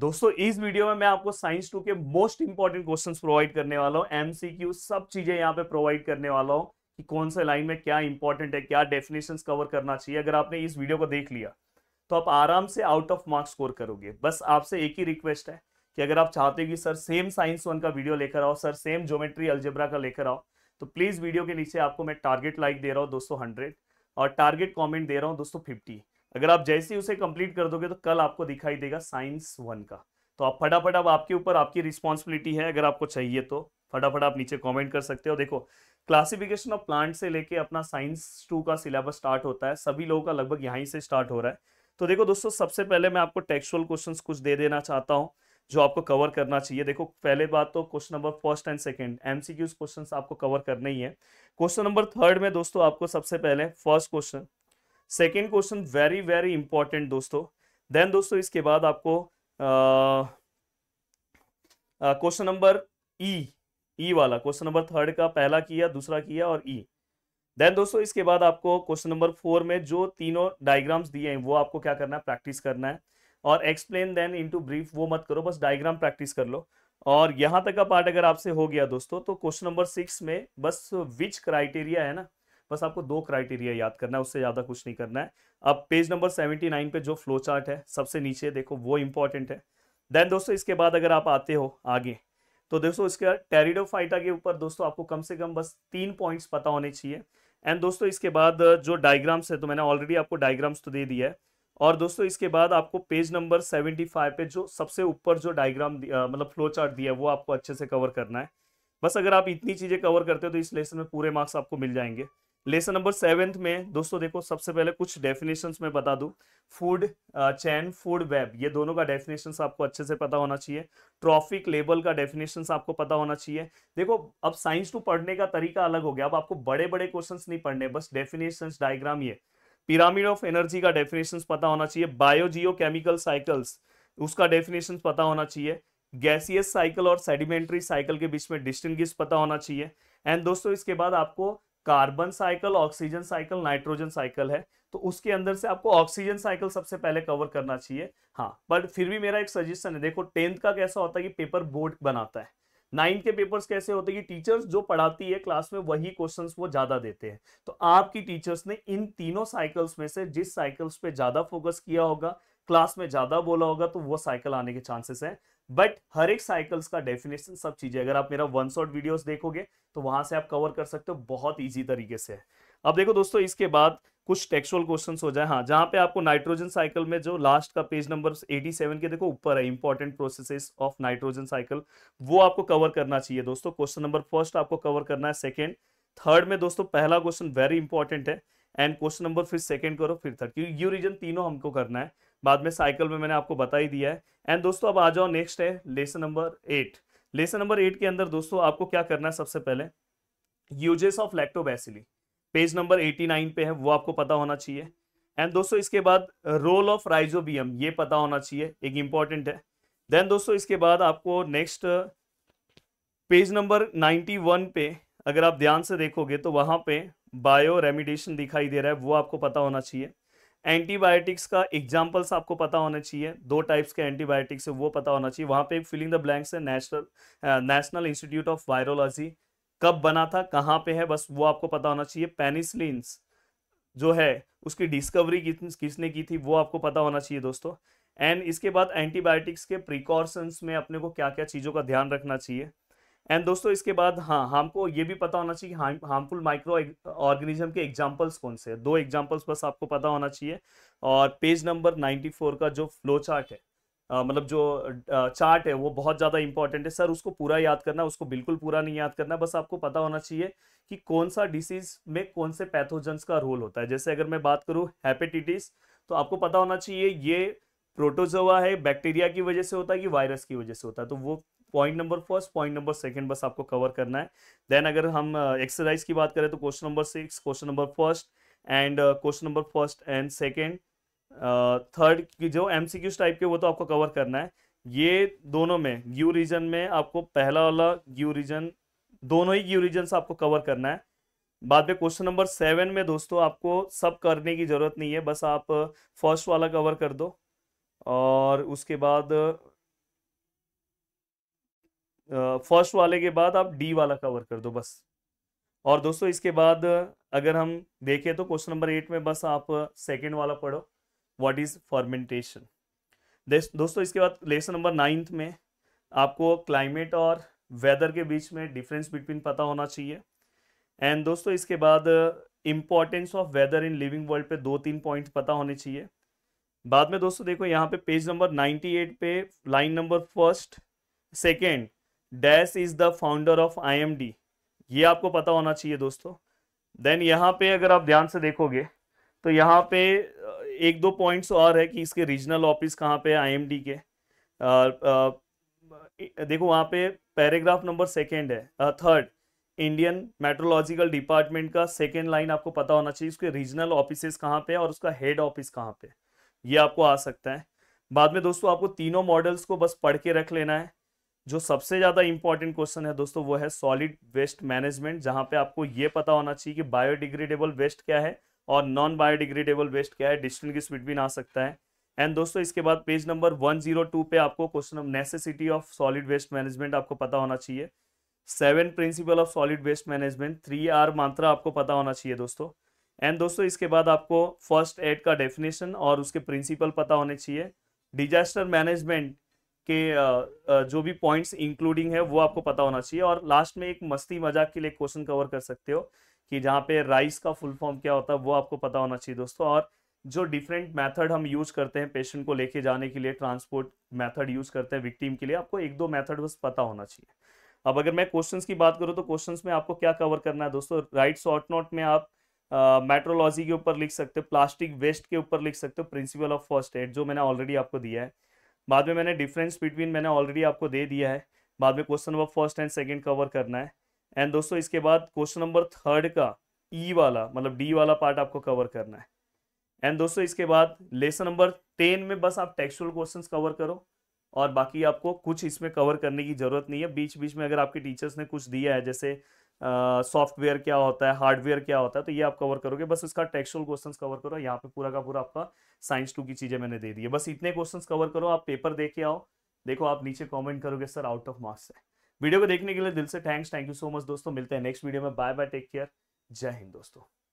दोस्तों इस वीडियो में मैं आपको साइंस टू के मोस्ट इंपॉर्टेंट क्वेश्चन प्रोवाइड करने वाला हूँ एमसीक्यू सब चीजें यहाँ पे प्रोवाइड करने वाला हूँ कि कौन से लाइन में क्या इंपॉर्टेंट है क्या डेफिनेशन कवर करना चाहिए अगर आपने इस वीडियो को देख लिया तो आप आराम से आउट ऑफ मार्क्स स्कोर करोगे बस आपसे एक ही रिक्वेस्ट है कि अगर आप चाहते हो कि सर सेम साइंस वन का वीडियो लेकर आओ सर सेम ज्योमेट्री अल्जेब्रा का लेकर आओ तो प्लीज वीडियो के नीचे आपको मैं टारगेट लाइक दे रहा हूँ दोस्तों हंड्रेड और टारगेट कॉमेंट दे रहा हूँ दोस्तों फिफ्टी अगर आप जैसे उसे कंप्लीट कर दोगे तो कल आपको दिखाई देगा साइंस वन का तो आप फटाफट अब आपके ऊपर आपकी रिस्पॉन्सिबिलिटी है अगर आपको चाहिए तो फटाफट आप नीचे कमेंट कर सकते हो देखो क्लासिफिकेशन ऑफ प्लांट से लेके अपना साइंस टू का सिलेबस स्टार्ट होता है सभी लोगों का लगभग यहीं से स्टार्ट हो रहा है तो देखो दोस्तों सबसे पहले मैं आपको टेक्सुअल क्वेश्चन कुछ दे देना चाहता हूँ जो आपको कवर करना चाहिए देखो पहले बात तो question number first and second MCQs question आपको कवर करना ही है क्वेश्चन नंबर थर्ड में दोस्तों आपको सबसे पहले first question second question very very important दोस्तों देन दोस्तों इसके बाद आपको क्वेश्चन नंबर ई ई वाला क्वेश्चन नंबर थर्ड का पहला किया दूसरा किया और ई e। देन दोस्तों इसके बाद आपको क्वेश्चन नंबर फोर में जो तीनों डायग्राम्स दिए हैं वो आपको क्या करना है प्रैक्टिस करना है और एक्सप्लेन देन इनटू ब्रीफ वो मत करो बस डायग्राम प्रैक्टिस कर लो और यहाँ तक का पार्ट अगर आपसे हो गया दोस्तों तो क्वेश्चन नंबर सिक्स में बस विच क्राइटेरिया है ना बस आपको दो क्राइटेरिया याद करना है उससे ज़्यादा कुछ नहीं करना है अब पेज नंबर सेवेंटी नाइन पे जो फ्लो चार्ट है सबसे नीचे देखो वो इंपॉर्टेंट है देन दोस्तों इसके बाद अगर आप आते हो आगे तो दोस्तों इसके फाइटा के ऊपर दोस्तों आपको कम से कम बस तीन पॉइंट्स पता होने चाहिए एंड दोस्तों इसके बाद जो डायग्राम्स है तो मैंने ऑलरेडी आपको डायग्राम्स तो दे दिया है और दोस्तों इसके बाद आपको पेज नंबर सेवेंटी फाइव पे जो सबसे ऊपर जो डायग्राम मतलब फ्लो चार्ट दिया है वो आपको अच्छे से कवर करना है बस अगर आप इतनी चीज़ें कवर करते हो तो इस लेसन में पूरे मार्क्स आपको मिल जाएंगे लेसन नंबर सेवेंथ में दोस्तों देखो सबसे पहले कुछ डेफिनेशन में बता दूं फूड चैन फूड वेब ये दोनों का डेफिनेशन आपको अच्छे से पता होना चाहिए ट्रॉफिक लेबल का डेफिनेशन आपको पता होना चाहिए देखो अब साइंस टू पढ़ने का तरीका अलग हो गया अब आपको बड़े बड़े क्वेश्चन नहीं पढ़ने बस डेफिनेशन डायग्राम ये पिरामिड ऑफ एनर्जी का डेफिनेशन पता होना चाहिए बायोजियो केमिकल साइकिल्स उसका डेफिनेशन पता होना चाहिए गैसियस साइकिल और सेडिमेंट्री साइकिल के बीच में डिस्टिंग पता होना चाहिए एंड दोस्तों इसके बाद आपको carbon cycle oxygen cycle nitrogen cycle है तो उसके अंदर से आपको ऑक्सीजन साइकिल सबसे पहले कवर करना चाहिए हाँ बट फिर भी मेरा एक सजेशन है देखो टेंथ का कैसा होता है कि पेपर बोर्ड बनाता है नाइन्थ के पेपर्स कैसे होते हैं कि टीचर्स जो पढ़ाती है क्लास में वही क्वेश्चंस वो ज्यादा देते हैं तो आपकी टीचर्स ने इन तीनों साइकिल्स में से जिस साइकिल्स पे ज्यादा फोकस किया होगा क्लास में ज़्यादा बोला होगा तो वो साइकिल आने के चांसेस हैं बट हर एक साइकिल्स का डेफिनेशन सब चीज़ें अगर आप मेरा वन शॉट वीडियोस देखोगे तो वहां से आप कवर कर सकते हो बहुत ईजी तरीके से अब देखो दोस्तों इसके बाद कुछ टेक्सुअल क्वेश्चन हो जाए हाँ जहां पे आपको नाइट्रोजन साइकिल में जो लास्ट का पेज नंबर 87 के देखो ऊपर है important process of nitrogen cycle वो आपको कवर करना चाहिए दोस्तों क्वेश्चन नंबर फर्स्ट आपको कवर करना है सेकेंड थर्ड में दोस्तों पहला क्वेश्चन वेरी इंपॉर्टेंट है एंड क्वेश्चन नंबर फिर सेकेंड करो फिर थर्ड क्योंकि यू रीजन तीनों हमको करना है बाद में साइकिल में मैंने आपको बता ही दिया है एंड दोस्तों अब आ जाओ नेक्स्ट है lesson number eight lesson number eight के अंदर दोस्तों आपको क्या करना है सबसे पहले uses of lactobacilli page number eighty nine पे है वो आपको पता होना चाहिए एंड दोस्तों इसके बाद रोल ऑफ राइजोबियम ये पता होना चाहिए एक इंपॉर्टेंट है देन दोस्तों इसके बाद आपको नेक्स्ट पेज नंबर वन पे अगर आप ध्यान से देखोगे तो वहाँ पे बायो रेमिडेशन दिखाई दे रहा है वो आपको पता होना चाहिए एंटीबायोटिक्स का एग्जाम्पल्स आपको पता होना चाहिए दो टाइप्स के एंटीबायोटिक्स है वो पता होना चाहिए वहाँ पे एक फिलिंग द ब्लैंक्स है national national institute of virology कब बना था कहाँ पे है बस वो आपको पता होना चाहिए पेनिसलिन जो है उसकी डिस्कवरी किस, किसने की थी वो आपको पता होना चाहिए दोस्तों एंड इसके बाद एंटीबायोटिक्स के प्रिकॉशंस में अपने को क्या क्या चीज़ों का ध्यान रखना चाहिए एंड दोस्तों इसके बाद हाँ हमको ये भी पता होना चाहिए हार्मफुल माइक्रो ऑर्गेनिज्म के एग्जांपल्स कौन से दो एग्जांपल्स बस आपको पता होना चाहिए और पेज नंबर 94 का जो फ्लो चार्ट है मतलब जो चार्ट है वो बहुत ज़्यादा इंपॉर्टेंट है सर उसको पूरा याद करना उसको बिल्कुल पूरा नहीं याद करना बस आपको पता होना चाहिए कि कौन सा डिसीज में कौन से पैथोजन्स का रोल होता है जैसे अगर मैं बात करूँ हेपेटिटिस तो आपको पता होना चाहिए ये प्रोटोजोवा है बैक्टीरिया की वजह से होता है कि वायरस की वजह से होता है तो वो point number first point number second बस आपको कवर करना है देन अगर हम एक्सरसाइज की बात करें तो question number six question number first and question number first and second third की जो एम टाइप के वो तो आपको कवर करना है ये दोनों में ग्यू रीजन में आपको पहला वाला ग्यू रीजन दोनों ही ग्यू रीजन आपको कवर करना है बाद में क्वेश्चन नंबर सेवन में दोस्तों आपको सब करने की ज़रूरत नहीं है बस आप फर्स्ट वाला कवर कर दो और उसके बाद फर्स्ट वाले के बाद आप डी वाला कवर कर दो बस और दोस्तों इसके बाद अगर हम देखें तो क्वेश्चन नंबर एट में बस आप सेकेंड वाला पढ़ो व्हाट इज फॉर्मेंटेशन दोस्तों इसके बाद लेसन नंबर नाइन्थ में आपको क्लाइमेट और वेदर के बीच में डिफरेंस बिटवीन पता होना चाहिए एंड दोस्तों इसके बाद importance of weather in living world पे दो तीन पॉइंट पता होने चाहिए बाद में दोस्तों देखो यहाँ पे पेज नंबर 98 पे line number first second dash is the founder of I ये आपको पता होना चाहिए दोस्तों देन यहाँ पे अगर आप ध्यान से देखोगे तो यहाँ पे एक दो पॉइंट्स और है कि इसके रीजनल ऑफिस कहाँ पे आई के आ, आ, देखो वहाँ पे पैराग्राफ नंबर सेकेंड है थर्ड इंडियन मेट्रोलॉजिकल डिपार्टमेंट का सेकेंड लाइन आपको पता होना चाहिए उसके रीजनल ऑफिस कहाँ पे और उसका हेड ऑफिस कहाँ पे ये आपको आ सकता है बाद में दोस्तों आपको तीनों मॉडल्स को बस पढ़ के रख लेना है जो सबसे ज़्यादा इंपॉर्टेंट क्वेश्चन है दोस्तों वो है सॉलिड वेस्ट मैनेजमेंट जहां पे आपको ये पता होना चाहिए कि बायोडिग्रेडेबल वेस्ट क्या है और नॉन बायोडिग्रेडेबल वेस्ट क्या है डिस्टिंग्विश बिटवीन आ सकता है एंड दोस्तों इसके बाद पेज नंबर 102 पे आपको question necessity of solid waste management आपको पता होना चाहिए seven principle of solid waste management three R मात्रा आपको पता होना चाहिए दोस्तों एंड दोस्तों इसके बाद आपको फर्स्ट एड का डेफिनेशन और उसके प्रिंसिपल पता होने चाहिए डिजास्टर मैनेजमेंट के जो भी पॉइंट्स इंक्लूडिंग है वो आपको पता होना चाहिए और लास्ट में एक मस्ती मजाक के लिए क्वेश्चन कवर कर सकते हो कि जहाँ पे राइस का फुल फॉर्म क्या होता है वो आपको पता होना चाहिए दोस्तों और जो डिफरेंट मेथड हम यूज करते हैं पेशेंट को लेके जाने के लिए ट्रांसपोर्ट मेथड यूज करते हैं विक्टीम के लिए आपको एक दो मैथड बस पता होना चाहिए अब अगर मैं क्वेश्चन की बात करूँ तो क्वेश्चन में आपको क्या कवर करना है दोस्तों राइट शॉर्ट नोट में आप मेट्रोलॉजी uh, के ऊपर लिख सकते हो प्लास्टिक वेस्ट के ऊपर लिख सकते हो प्रिंसिपल ऑफ फर्स्ट एड जो मैंने ऑलरेडी आपको दिया है बाद में मैंने डिफरेंस बिटवीन मैंने ऑलरेडी आपको दे दिया है बाद में question number first and second cover करना है एंड दोस्तों इसके बाद क्वेश्चन नंबर थर्ड का ई e वाला मतलब डी वाला पार्ट आपको कवर करना है एंड दोस्तों इसके बाद लेसन नंबर टेन में बस आप टेक्सुअल क्वेश्चन कवर करो और बाकी आपको कुछ इसमें कवर करने की जरूरत नहीं है बीच बीच में अगर आपके टीचर्स ने कुछ दिया है जैसे सॉफ्टवेयर uh, क्या होता है हार्डवेयर क्या होता है तो ये आप कवर करोगे बस इसका टेक्सुअल क्वेश्चंस कवर करो यहाँ पे पूरा का पूरा आपका साइंस टू की चीज़ें मैंने दे दी है बस इतने क्वेश्चंस कवर करो आप पेपर देख के आओ देखो आप नीचे कमेंट करोगे सर आउट ऑफ मार्क्स है वीडियो को देखने के लिए दिल से thanks thank you so much दोस्तों मिलते हैं नेक्स्ट वीडियो में बाय बाय टेक केयर जय हिंद दोस्तों